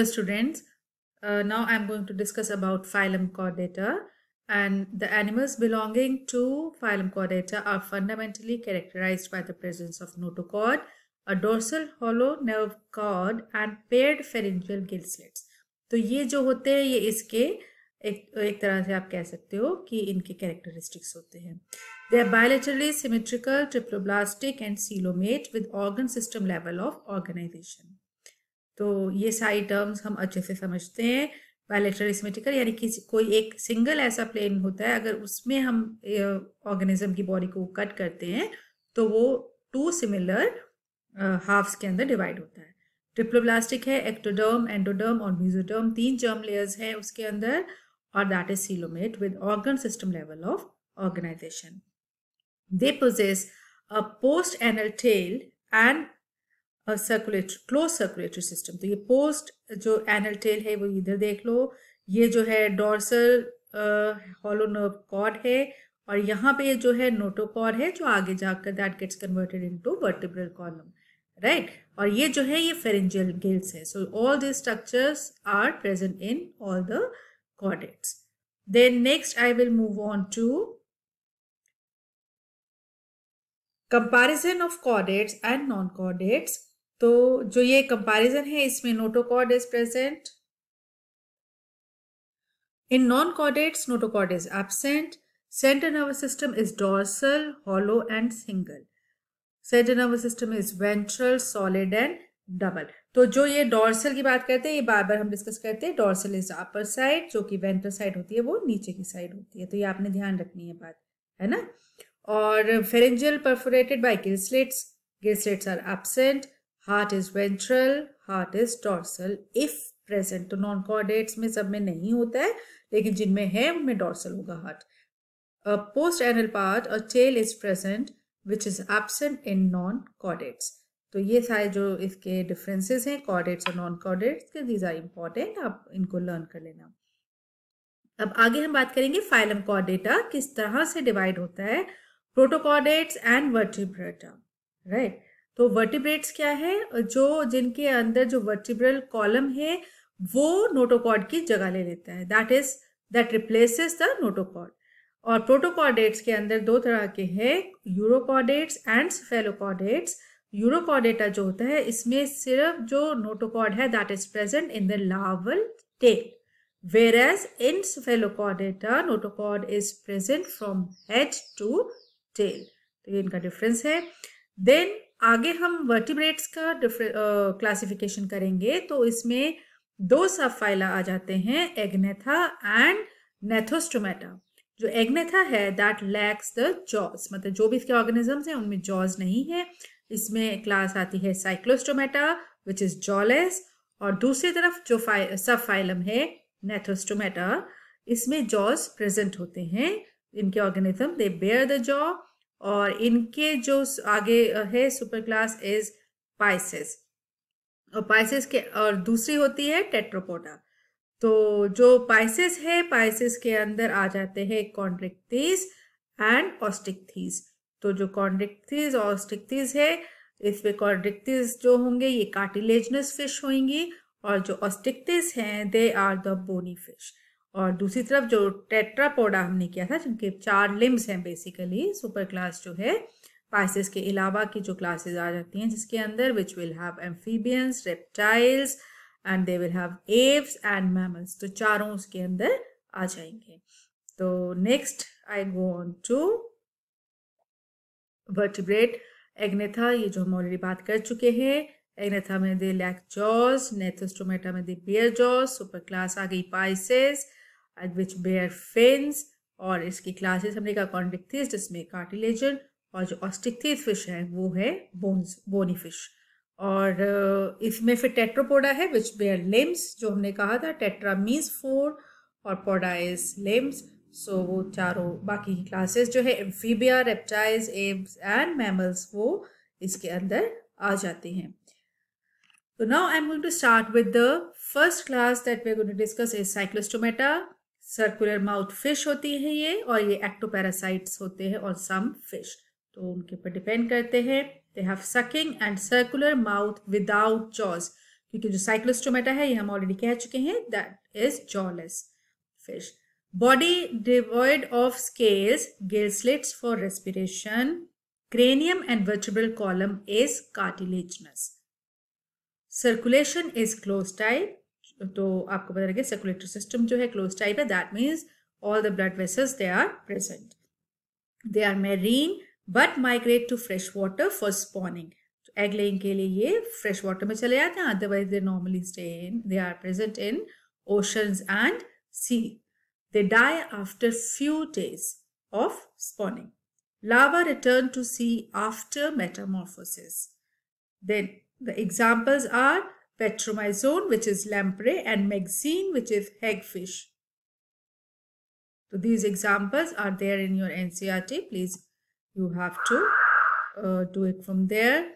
Hello students, uh, now I am going to discuss about phylum chordata and the animals belonging to phylum chordata are fundamentally characterized by the presence of notochord, a dorsal hollow nerve cord and paired pharyngeal gill slits. to ye jo hote hai ye iske ek ek tarah se aap keh sakte ho ki inke characteristics hote hain they are bilaterally symmetrical triploblastic and coelomate with organ system level of organization तो ये सारी terms हम अच्छे से समझते हैं bilateral यानी कि कोई एक सिंगल ऐसा प्लेन होता है अगर उसमें हम ऑर्गेनिज्म की बॉडी को कट करते हैं तो वो टू सिमिलर हाफ्स के अंदर डिवाइड होता है ट्रिप्लोब्लास्टिक है एक्टोडर्म एंडोडर्म और म्यूजोडर्म तीन जर्म लेयर्स हैं उसके अंदर और that is coelomate with organ system level of organisation they possess a post anal tail and और सर्कुलेट क्लोज सर्कुलेटरी सिस्टम तो ये पोस्ट जो एनल टेल है वो इधर देख लो ये जो है डॉर्सल हॉलो नर्व कॉड है और यहाँ पे ये जो है नोटोकॉर है जो आगे जाकर that gets converted into vertebral column right और ये जो है ये फेरेंजियल गिल्स है so all this structures are present in all the chordates then next I will move on to comparison of chordates and non chordates तो जो ये comparison है इसमें notochord is present in non chordates notochord is absent centre nervous system is dorsal hollow and single centre nervous system is ventral solid and double तो जो ये dorsal की बात करते हैं ये बार बार हम डिस्कस करते हैं डॉर्सल इज अपर साइड जो कि वेंट्रल साइड होती है वो नीचे की साइड होती है तो ये आपने ध्यान रखनी है बात है ना और pharyngeal perforated by gill slits gill slits are absent heart is ventral heart is dorsal if present तो नॉन कॉर्डेट्स में सब में नहीं होता है लेकिन जिनमें है उनमें डॉर्सल होगा heart a post anal part a tail is present which is absent in non chordates तो ये सारे जो इसके डिफरेंसेस हैं कॉर्डेट्स और नॉन कॉर्डेट्स के दीज आर इम्पॉर्टेंट आप इनको लर्न कर लेना अब आगे हम बात करेंगे फाइलम कॉर्डेटा किस तरह से डिवाइड होता है protochordates and vertebrata right right? तो वर्टिब्रेट्स क्या है जो जिनके अंदर जो वर्टिब्रल कॉलम है वो नोटोकॉड की जगह ले लेता है that is that replaces the notochord और प्रोटोकॉडेट्स के अंदर दो तरह के हैं यूरोकॉडेट्स एंड फेलोकॉडेट्स यूरोकॉडेटा जो होता है इसमें सिर्फ जो नोटोकॉड है that is present in the larval tail as in cephalochordata notochord is present from head to tail तो ये इनका डिफरेंस है देन आगे हम वर्टिब्रेट्स का क्लासिफिकेशन करेंगे तो इसमें दो सब फाइला आ जाते हैं एग्नेथा एंड नेथोस्टोमेटा जो एग्नेथा है दैट लैक्स द जॉज मतलब जो भी इसके ऑर्गेनिजम्स हैं उनमें जॉज नहीं है इसमें क्लास आती है साइक्लोस्टोमेटा विच इज जॉलेस और दूसरी तरफ जो सब फाइलम है नेथोस्टोमेटा इसमें जॉज प्रेजेंट होते हैं इनके organism they bear the jaw और इनके जो आगे है सुपर क्लास इज पाइसेस और पाइसेस के और दूसरी होती है टेट्रोपोडा तो जो पाइसेस है पाइसेस के अंदर आ जाते हैं कॉन्ड्रिक्थीज एंड ऑस्टिकथीज तो जो कॉन्ड्रिक्थीज और ऑस्टिकथीज है इसमें कॉन्ड्रिक्थीज जो होंगे ये कार्टिलेजनस फिश होंगी और जो ऑस्टिकथीज हैं they are the bony fish और दूसरी तरफ जो टेट्रापोडा हमने किया था जिनके चार लिम्स हैं बेसिकली सुपर क्लास जो है पाइसिस के अलावा की जो क्लासेस आ जाती हैं जिसके अंदर which will have amphibians reptiles and they will have aves and mammals तो चारों उसके अंदर आ जाएंगे तो next I go on to vertebrate agnatha ये जो हम ऑलरेडी बात कर चुके हैं एग्नेथा में दे लैक जॉस नेथोस्टोमेटा में they bear jaws super class आ गई pisces at which bear fins और इसकी क्लासेस हमने कहा कॉन्डिक्थिस जिसमें कार्टिलेजन और जो ऑस्टिकथिस फिश है वो है बोन्स बोनी फिश और इसमें फिर टेट्रोपोडा है विच बेयर लेम्स जो हमने कहा था टेट्रा मीन्स फोर और पोडा इज लेम्स सो वो चारों बाकी की क्लासेस जो है amphibia reptiles aves and mammals वो इसके अंदर आ जाते हैं तो now I am going to start with the first class that we are going to discuss is cyclostomata circular mouth fish होती है ये और ये एक्टोपैरासाइट्स होते हैं और सम फिश तो उनके ऊपर डिपेंड करते हैं they have sucking and circular mouth without jaws क्योंकि जो साइक्लोस्टोमेटा है ये हम ऑलरेडी कह चुके हैं that is jawless fish body devoid of scales gill slits for respiration cranium and vertebral column is cartilaginous circulation is close type तो आपको पता लगे सर्कुलेटरी सिस्टम जो है क्लोज टाइप है that means all the blood vessels they are present they are marine but migrate to fresh water for spawning egg laying के लिए ये फ्रेश वाटर में चले जाते हैं otherwise they normally stay in they are present in oceans and sea they die after few days of spawning larva return to sea after metamorphosis. Then the examples are petromyzone, which is lamprey, and magazine, which is hagfish. So these examples are there in your NCRT. Please, you have to uh, do it from there.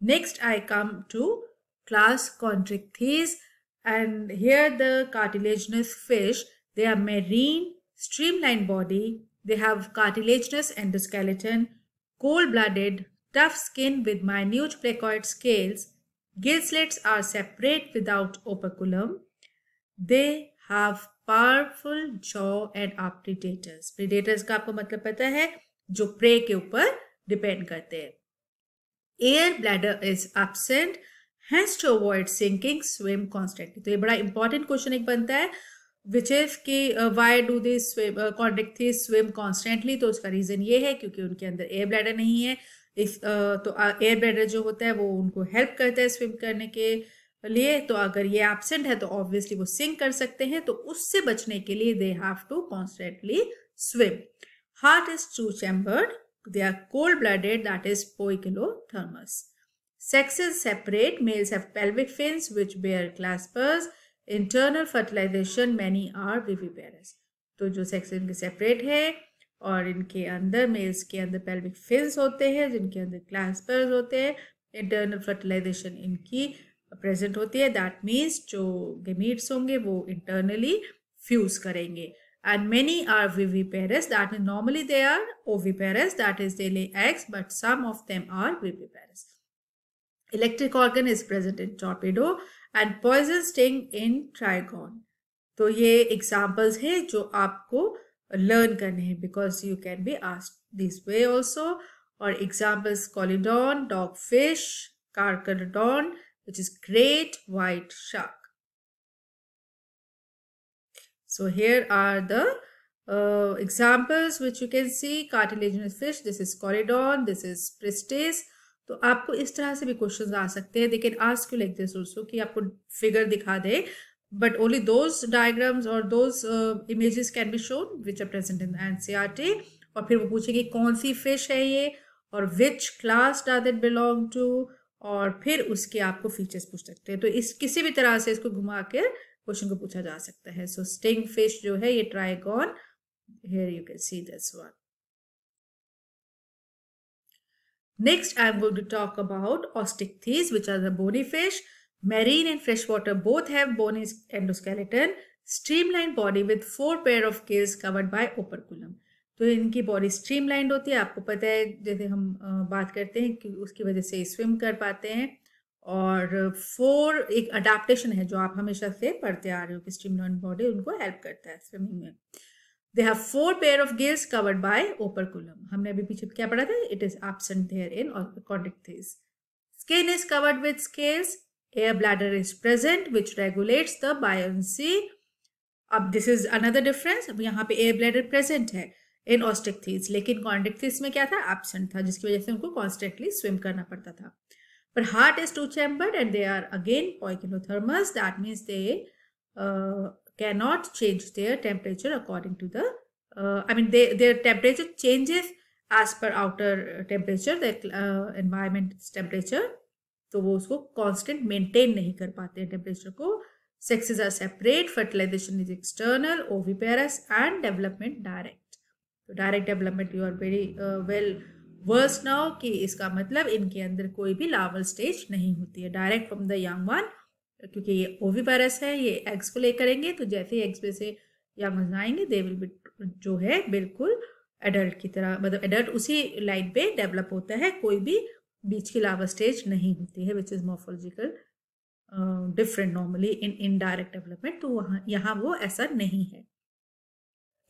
Next, I come to class Contrichthys. And here the cartilaginous fish, they are marine, streamlined body. They have cartilaginous endoskeleton, cold-blooded, tough skin with minute placoid scales, Gislets are separate without operculum. They have powerful jaw and are predators predators का आपको मतलब पता है जो pray के ऊपर depend करते हैं air bladder is absent has to avoid sinking swim constantly तो ये बड़ा इंपॉर्टेंट क्वेश्चन एक बनता है विच इफ कि why do they contact the swim constantly तो उसका रीजन ये है क्योंकि उनके अंदर एयर ब्लैडर नहीं है इस तो एयर ब्रेडर जो होता है वो उनको हेल्प करता है स्विम करने के लिए तो अगर ये एबसेंट है तो ऑब्वियसली वो सिंक कर सकते हैं तो उससे बचने के लिए they have to constantly swim heart is two chambered they are cold blooded that is poikilothermous Sexes separate. Males have pelvic fins which bear claspers. Internal fertilization. Many are viviparous. तो जो सेक्स इनके separate है और इनके अंदर mails के अंदर pelvic fins होते हैं जिनके अंदर क्लास्पर्स होते हैं इंटरनल फर्टिलाइजेशन इनकी प्रेजेंट होती है दैट मीन्स जो गेमीट्स होंगे वो इंटरनली फ्यूज करेंगे and many are viviparous that mean normally they are oviparous that is they lay eggs but some of them are viviparous electric organ is present in torpedo and poison sting in trygon तो ये examples हैं जो आपको learn करने हैं because you can be asked this way also और examples scoliodon dog fish carcharodon which is great white shark so here are the examples which you can see cartilaginous fish this is scoliodon this is pristis तो आपको इस तरह से भी question आ सकते हैं लेकिन आज क्यों लाइक दिस ऑल्सो कि आपको फिगर दिखा दें but only those diagrams or those uh, images can be shown which are present in the ncrt e और फिर वो पूछेंगे कौन सी फिश है ये और which class that it belong to और फिर उसके आपको फीचर्स पूछ सकते हैं तो इस किसी भी तरह से इसको घुमा कर क्वेश्चन को पूछा जा सकता है सो स्टिंग फिश जो है ये trygon here you can see this one next I am going to talk about osteichthyes which are the bony fish Marine and freshwater both have bony endoskeleton, streamlined body with four pair of gills covered by operculum. तो इनकी body streamlined होती है आपको पता है जैसे हम बात करते हैं कि उसकी वजह से स्विम कर पाते हैं और फोर एक अडाप्टेशन है जो आप हमेशा से पढ़ते आ रहे हो कि स्ट्रीमलाइन बॉडी उनको हेल्प करता है स्विमिंग में they have four pair of gills covered by operculum हमने अभी पीछे क्या पढ़ा था it is absent there in और कॉन्डिक skin is covered with scales air bladder is present which regulates the buoyancy अब दिस इज अनदर डिफरेंस अब यहाँ पे एयर ब्लैडर प्रेजेंट है इन ऑस्टिकथीज लेकिन कॉन्डिकथीज में क्या था एबसेंट था जिसकी वजह से उनको कॉन्स्टेंटली स्विम करना पड़ता था पर heart is two chambered and they are again poikilothermous that means they cannot change their temperature according to the uh, i mean they, their temperature changes as per outer temperature the uh, environment temperature तो वो उसको constant maintain नहीं कर पाते हैं temperature को sexes are separate fertilisation is external oviparous and development direct तो direct development you are very well versed now कि इसका मतलब इनके अंदर कोई भी लावल स्टेज नहीं होती है direct from the young one क्योंकि ये ओविपेरस है ये एग्स को ले करेंगे तो जैसे ही एग्स में से यंग आएंगे दे विल बी जो है बिल्कुल एडल्ट की तरह मतलब एडल्ट उसी लाइन पे डेवलप होता है कोई भी बीच की लावा स्टेज नहीं होती है which is morphological different normally in indirect development तो वहाँ यहाँ वो ऐसा नहीं है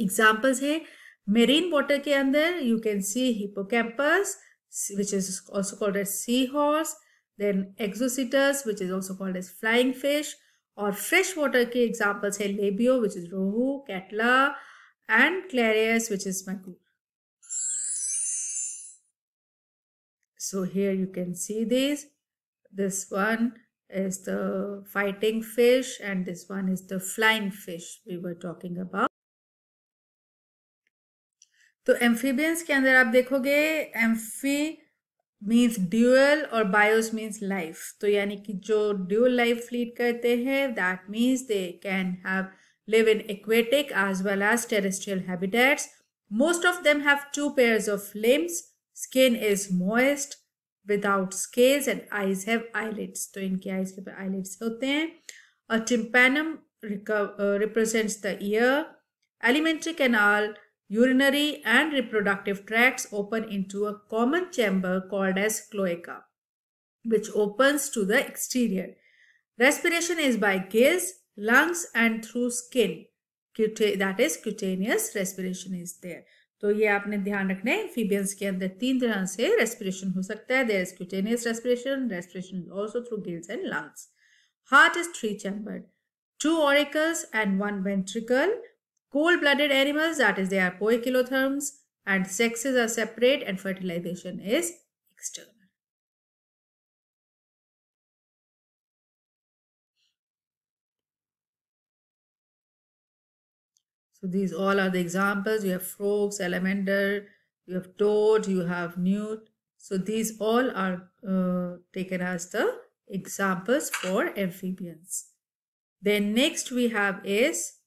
एग्जाम्पल्स है मेरीन वाटर के अंदर you can see hippocampus is also called as sea horse then exocoetus which is also called as flying fish और फ्रेश वाटर के एग्जाम्पल्स है labeo which is rohu catla and clarias which is मैकू so here you can see these this one is the fighting fish and this one is the flying fish we were talking about So amphibians, के अंदर आप देखोगे amphi means dual, और bios means life. तो यानी कि जो dual life lead करते हैं that means they can have live in aquatic as well as terrestrial habitats. Most of them have two pairs of limbs. Skin is moist without scales and eyes have eyelids तो इनके eyes के ऊपर eyelids होते हैं A tympanum uh, represents the ear alimentary canal urinary and reproductive tracts open into a common chamber called as cloaca which opens to the exterior respiration is by gills lungs and through skin that is cutaneous respiration is there तो ये आपने ध्यान रखना है फीबियंस के अंदर तीन तरह से रेस्पिरेशन हो सकता है there cutaneous respiration respiration also through gills and lungs heart is three chamber two auricles and one ventricle cold blooded animals that is they are पोए and sexes are separate and fertilisation is external So these all are the examples. You have frogs, salamander, you have toad, you have newt. So these all are uh, taken as the examples for amphibians. Then next we have is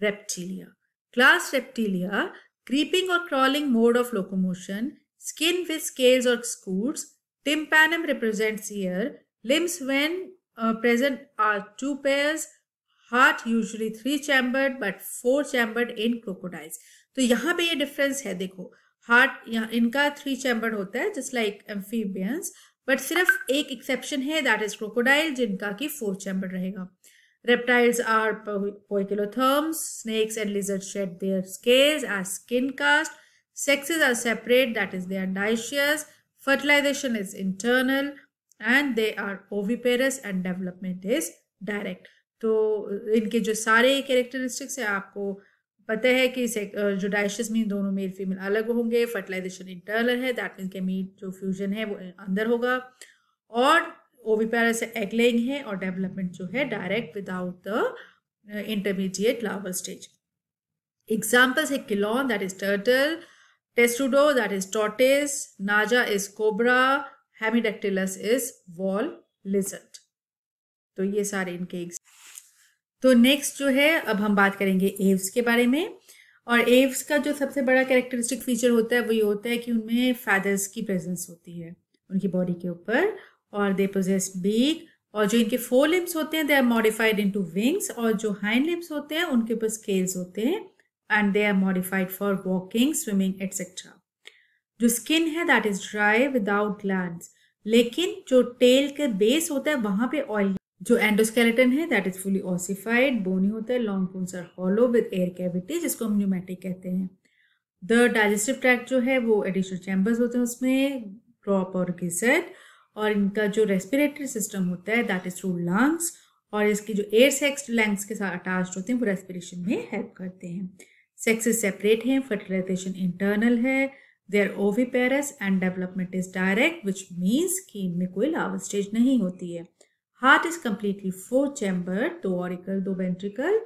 reptilia. Class reptilia, creeping or crawling mode of locomotion, skin with scales or scutes, tympanum represents ear, limbs when uh, present are two pairs, heart usually three chambered but four chambered in crocodiles तो यहाँ पे ये difference है देखो heart यहाँ इनका three chambered होता है जस्ट लाइक एम्फीबियंस बट सिर्फ एक एक्सेप्शन है दैट इज क्रोकोडाइल जिनका कि फोर चैम्बर्ड रहेगा Reptiles are poikilotherms. Snakes and lizards shed their scales as skin cast. Sexes are separate, that is, they are dioecious. Fertilization is internal and they are oviparous and development is direct. तो इनके जो सारे characteristics हैं आपको पता है कि जो डाइशियस में दोनों मेल फीमेल अलग होंगे फर्टिलाइजेशन इंटरनल है दैट मीन के मीट जो फ्यूजन है वो अंदर होगा और ओविपैरा से एग लेइंग है और डेवलपमेंट जो है direct without the intermediate larva stage examples है Chelone that is turtle Testudo that is tortoise Naja is cobra Hemidactylus is wall lizard तो ये सारे इनके एग्स तो नेक्स्ट जो है अब हम बात करेंगे एव्स के बारे में और एव्स का जो सबसे बड़ा कैरेक्टरिस्टिक फीचर होता है वो ये होता है कि उनमें फैदर्स की प्रेजेंस होती है उनकी बॉडी के ऊपर और दे प्रोजेस बीक और जो इनके फोर लिम्स होते हैं they are modified into wings और जो हाइंड लिम्स होते हैं उनके ऊपर स्केल्स होते हैं and they are modified for walking swimming etcetera जो स्किन है that is dry without gland लेकिन जो टेल के बेस होता है वहां पे ऑयल जो एंडोस्केलेटन है that is fully ossified bony होता है long bones are hollow with air cavity जिसको हम न्यूमेटिक कहते हैं द डाइजेस्टिव ट्रैक जो है वो एडिशनल चैम्बर्स होते हैं उसमें ड्रॉप और गिसेट और इनका जो रेस्पिरेटरी सिस्टम होता है दैट इज थ्रू लंग्स और इसकी जो एयर सेक्स लंग्स के साथ अटैच होते हैं वो रेस्पिरेशन में हेल्प करते हैं सेक्स सेपरेट हैं फर्टिलाइजेशन इंटरनल है they oviparous and development is direct which means कि इनमें कोई लावा स्टेज नहीं होती है heart is completely four chamber दो ऑरिकल दो वेंट्रिकल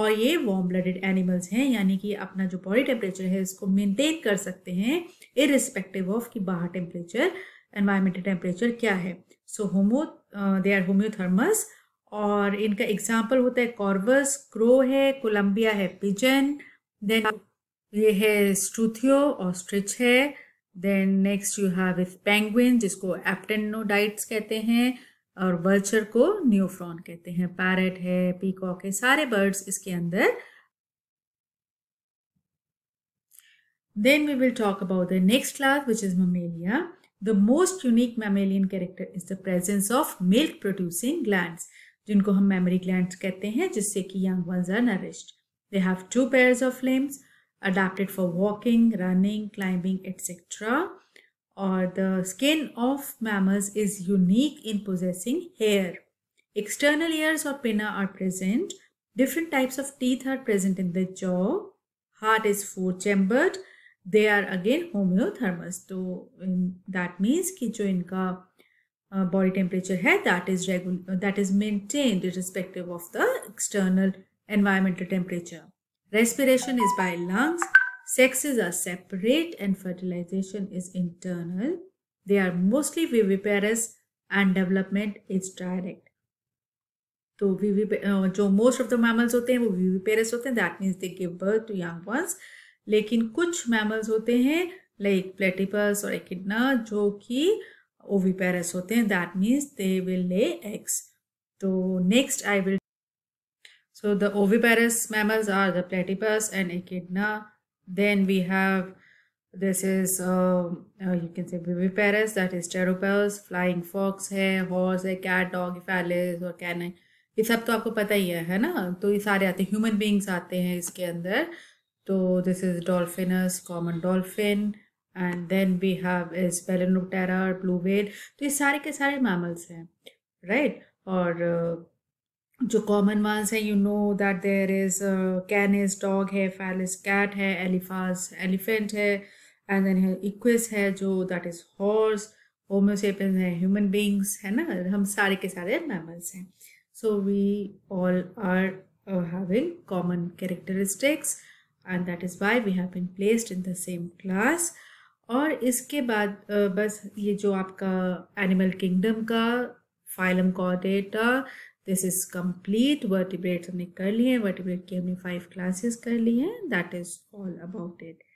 और ये वार्म ब्लडेड एनिमल्स हैं यानी कि अपना जो बॉडी टेम्परेचर है इसको मेनटेन कर सकते हैं इरिस्पेक्टिव ऑफ कि बाहर टेम्परेचर एनवायरमेंटल टेम्परेचर क्या है सो होमो दे आर होम्योथर्मस और इनका एग्जाम्पल होता है कॉर्वस क्रो है कोलम्बिया है पिजन देन ये है स्ट्रूथियो ऑस्ट्रिच है देन नेक्स्ट यू हैव इथ पेंगुइन जिसको एप्टेनोडाइट्स कहते हैं और वल्चर को न्यूफ्रॉन कहते हैं पैरट है पीकॉक है सारे बर्ड्स इसके अंदर then we will talk about the next class which is Mammalia the most unique mammalian character is the presence of milk producing gland जिनको हम मेमरी ग्लैंड कहते हैं जिससे कि young ones are nourished they have two pairs of limbs adapted for walking running climbing etcetera or the skin of mammals is unique in possessing hair. External ears or pinna are present. Different types of teeth are present in the jaw. Heart is four chambered. They are again homeothermous. So that means कि जो इनका body temperature hai that is that is maintained irrespective of the external environmental temperature. Respiration is by lungs. Sexes are separate and fertilization is internal. They are mostly viviparous and development is direct. तो वीवी जो most of the mammals होते हैं वो वीवी viviparous होते हैं that means they give birth to young ones लेकिन कुछ mammals होते हैं लाइक प्लेटिपस और एकिडना जो कि ओवी पेरेस होते हैं that means they will lay eggs तो next I will so the oviparous mammals are the platypus and echidna Then we have this is uh, uh, you can say viviparous that is pterodactyls flying fox hai horse hai cat dog phallus or canine ये सब तो आपको पता ही है है ना तो ये सारे आते हैं ह्यूमन बींग्स आते हैं इसके अंदर तो this is Delphinus common dolphin and then we have is Balaenoptera और ब्लू वेल तो ये सारे के सारे मैमल्स हैं राइट right? और uh, जो कॉमन वंस हैं you know that there is Canis is dog है फैल इज़ कैट है एलिफाज एलिफेंट है एंड देन है इक्विस है जो दैट इज़ हॉर्स होम्योसेपियंस है ह्यूमन बींग्स है ना हम सारे के सारे मैमल्स हैं so we all are having common characteristics and that is why we have been placed in the same class और इसके बाद uh, बस ये जो आपका एनिमल किंगडम का phylum Chordata this is complete vertebrate हमने कर लिए हैं वर्टिब्रेट की हमने फाइव क्लासेस कर ली हैं that is all about it